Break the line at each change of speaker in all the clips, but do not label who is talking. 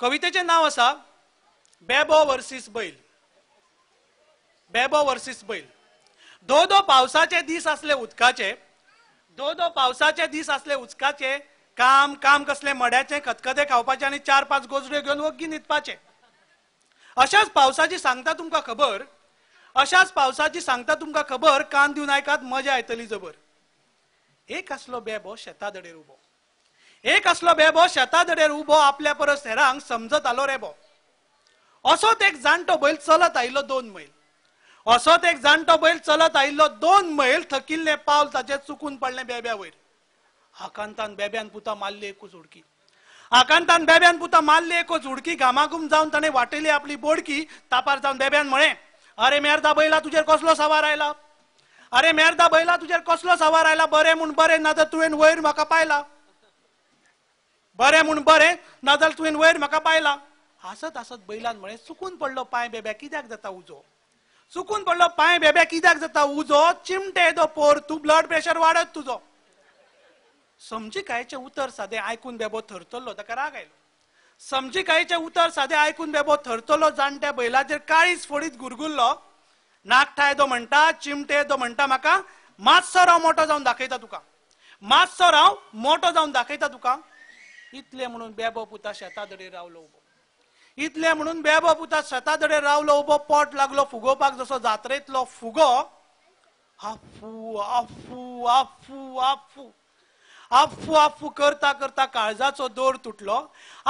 कवितेचे नाव असा बेबो वर्सीस बैल बेबो वर्सीस बैल दो दो पावसाचे दीस असले उदकाचे दो दो पावसाचे दीस आसले उदकाचे काम काम कसले मड्याचे खतखते खावपाचे आणि चार पाच गोजड्यो घेऊन वग्गी न्हिदपाचे अशाच पावसाची सांगता तुमकां खबर अशाच पावसाची सांगता तुमकां खबर कान दिवन आयकात मजा येतली जबर एक आसलो बेबो शेतादडेर उबो एक असलो बेबो शेता धडेर उबो आपल्या परस हेरांक समजत आलो रेबो असोत एक जाणटो बैल चलत आयिल्लो दोन मैल असोत एक जाणटो बैल चलत आयिल्लो दोन मैल थकिल्ले पावल ताचे चुकून पडले बेब्या वयर आकांतान बेब्यान पुता मारली एकूच उडकी आकांतान बेब्यान पुता मारली एकूच उडकी घामाघूम जाऊन ताणे वाटेली आपली बोडकी तापार जाऊन बेब्यान म्हळें अरे मेरदा बैला तुजेर कसलो सवार आयला अरे मेरदा बैला तुजेर कसलो सवार आयला बरे म्हूण बरे ना तर तुवें वयर म्हाका पायला बरें म्हूण बरें नाजाल्यार तुवें वयर म्हाका पायला हांसत हांसत बैलान म्हळें चुकून पडलो पांय बेब्या कित्याक जाता उजो चुकून पडलो पांय बेब्या कित्याक जाता उजो चिमटे येदो पोर तूं ब्लड प्रेशर वाडत तुजो समजी समजिकायेचें उतर सादें आयकून बेबो थरतलो ताका राग आयलो समजिकायेचें उतर सादें आयकून बेबो थरतलो जाणट्या बैलाचेर काळीज फोडीत गुरगुल्लो नाकठा येदो म्हणटा चिमटे येदो म्हणटा म्हाका मातसो राव मोठो जावन दाखयता तुका मातसो राव मोठो जावन दाखयता तुका इतले म्हणून बेबो पुता शेता धडेर रावलो उबो इतले म्हणून बेबो पुता शेता धडेर रावलो उभो पोट लागलो फुगोवपाक जसो जात्रेतलो फुगो आफू आफू आफू आफू आफू आफू करता करता काळजाचो दोर तुटलो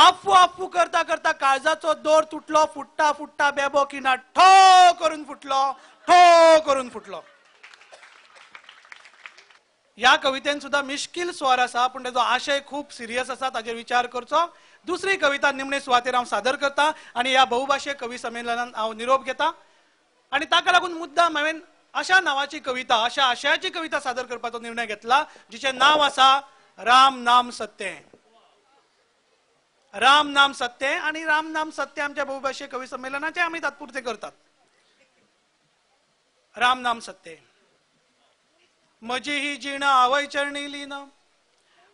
आफू आफू करता करता काळजाचो दोर तुटलो फुट्टा फुट्टा बेबो किना ठो करून फुटलो ठो करून फुटलो या कवितेन सुद्धा मिश्किल स्वर आसा पूण ताजो आशय खूप सिरियस आसा ताजेर विचार करचो दुसरी कविता निमणे सुवातेर हांव सादर करता आनी ह्या बहुभाशे कवी संमेलनात हांव निरोप घेता आनी ताका लागून मुद्दाम हांवें अशा नांवाची कविता अशा आशयाची कविता सादर करपाचो निर्णय घेतला जिचें नांव आसा राम नाम सत्य राम नाम सत्य आणि राम नाम सत्य आमच्या बहुभाषीय कवी संमेलनाचे आम्ही तात्पुरते करतात राम नाम सत्य मजी ही जीण आवय चरणी लीन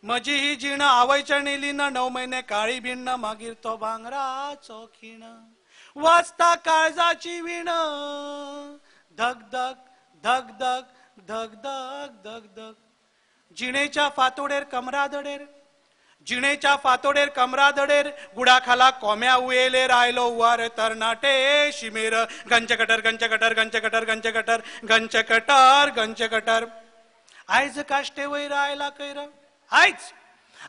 मजी ही जीण आवय चरणी लीन नऊ महिने काळी भिन्न मागीर तो भांगरा चोखिण वाचता काळजाची विण धग धग धग धग धग धग धग धग जिणेच्या फातोडेर कमरा दडेर जिणेच्या फातोडेर कमरा दडेर खाला कोम्या उयेलेर आयलो वर तरणाटे शिमेर गंच कटर गंच कटर गंच कटर गंच कटर गंच कटर गंच कटर आयज काष्टे वैर आयला कैर आयच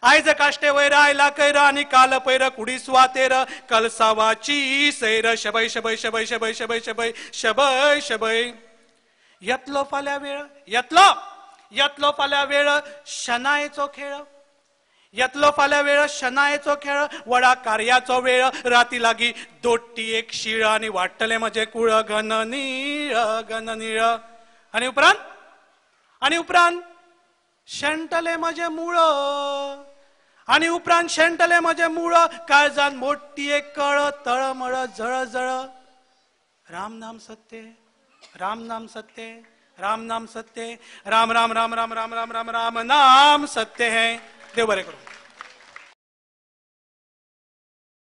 आयज काष्टे वैर आयला कैर आणि काल पैर कुडी स्वातेर कलसावाची सैर शबय शबय शबय शबय शबय शबय शबय शबय येतलो फाल्या वेळ येतलो येतलो फाल्या वेळ शनायचो खेळ येतलो फाल्या वेळ शनायचो खेळ वडा कार्याचो वेळ राती लागी दोट्टी एक शिळ आणि वाटले म्हणजे कुळ घन निळ निळ आणि उपरांत आणि उपरांत शेणटले माझे मुळ आणि उपरांत शेणटले म्हजें मुळ काळजान मोठी एक कळ तळमळ जळजळ राम नाम सत्य राम नाम सत्य राम नाम सत्य राम राम राम राम राम राम राम राम नाम सत्य हे देव बरे करू